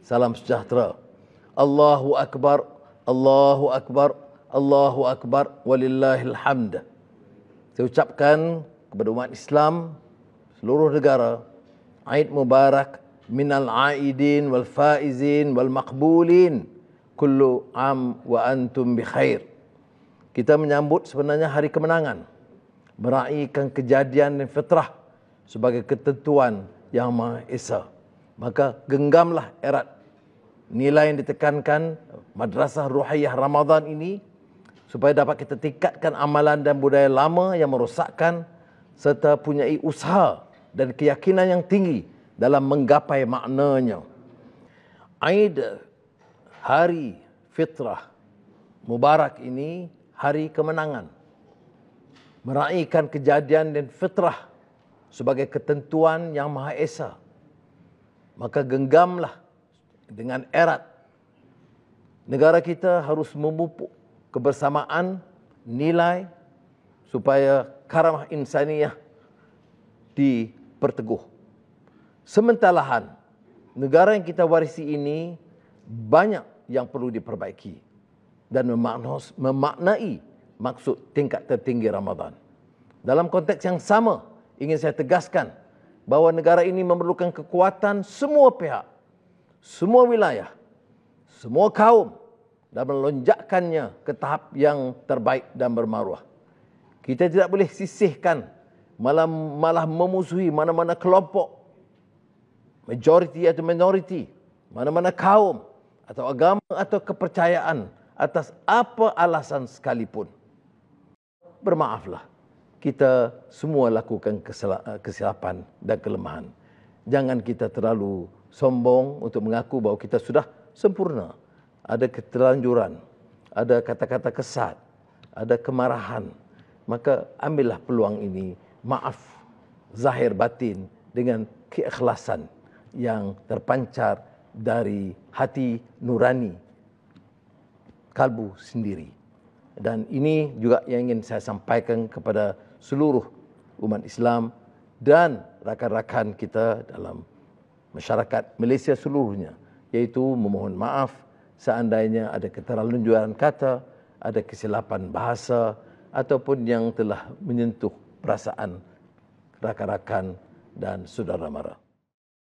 Salam sejahtera. Allahu Akbar, Allahu Akbar, Allahu Akbar, walillahil hamd. Saya ucapkan kepada umat Islam seluruh negara Aid Mubarak minal aidin wal faizin wal maqbulin kullu am wa antum bi khair. Kita menyambut sebenarnya hari kemenangan meraihkan kejadian dan fitrah sebagai ketentuan yang Maha Esa maka genggamlah erat nilai yang ditekankan madrasah ruhiyah Ramadan ini supaya dapat kita tingkatkan amalan dan budaya lama yang merosakkan serta punya usaha dan keyakinan yang tinggi dalam menggapai maknanya. Aid hari fitrah mubarak ini hari kemenangan. Meraihkan kejadian dan fitrah sebagai ketentuan yang Maha Esa maka genggamlah dengan erat. Negara kita harus memupuk kebersamaan nilai supaya karamah insaniyah diperteguh. Sementalahan, negara yang kita warisi ini banyak yang perlu diperbaiki dan memaknai maksud tingkat tertinggi Ramadan. Dalam konteks yang sama, ingin saya tegaskan bahawa negara ini memerlukan kekuatan semua pihak, semua wilayah, semua kaum dan melonjakkannya ke tahap yang terbaik dan bermaruah. Kita tidak boleh sisihkan malah, malah memusuhi mana-mana kelompok majoriti atau minoriti, mana-mana kaum atau agama atau kepercayaan atas apa alasan sekalipun. Bermaaflah kita semua lakukan kesilapan dan kelemahan. Jangan kita terlalu sombong untuk mengaku bahawa kita sudah sempurna. Ada ketelanjuran, ada kata-kata kesat, ada kemarahan. Maka ambillah peluang ini, maaf zahir batin dengan keikhlasan yang terpancar dari hati nurani kalbu sendiri dan ini juga yang ingin saya sampaikan kepada seluruh umat Islam dan rakan-rakan kita dalam masyarakat Malaysia seluruhnya yaitu memohon maaf seandainya ada keterlaluan kata, ada kesilapan bahasa ataupun yang telah menyentuh perasaan rakan-rakan dan saudara-mara.